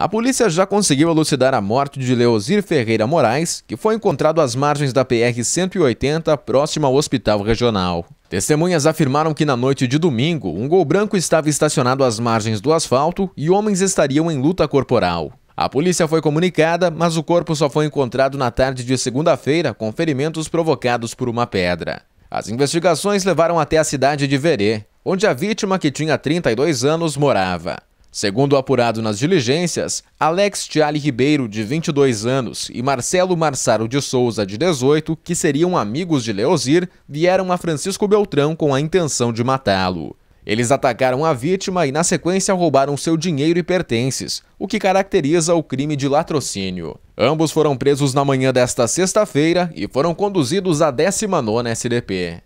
A polícia já conseguiu elucidar a morte de Leozir Ferreira Moraes, que foi encontrado às margens da PR-180, próxima ao Hospital Regional. Testemunhas afirmaram que na noite de domingo, um gol branco estava estacionado às margens do asfalto e homens estariam em luta corporal. A polícia foi comunicada, mas o corpo só foi encontrado na tarde de segunda-feira, com ferimentos provocados por uma pedra. As investigações levaram até a cidade de Verê, onde a vítima, que tinha 32 anos, morava. Segundo apurado nas diligências, Alex Tiali Ribeiro, de 22 anos, e Marcelo Marçaro de Souza, de 18, que seriam amigos de Leozir, vieram a Francisco Beltrão com a intenção de matá-lo. Eles atacaram a vítima e, na sequência, roubaram seu dinheiro e pertences, o que caracteriza o crime de latrocínio. Ambos foram presos na manhã desta sexta-feira e foram conduzidos à 19ª SDP.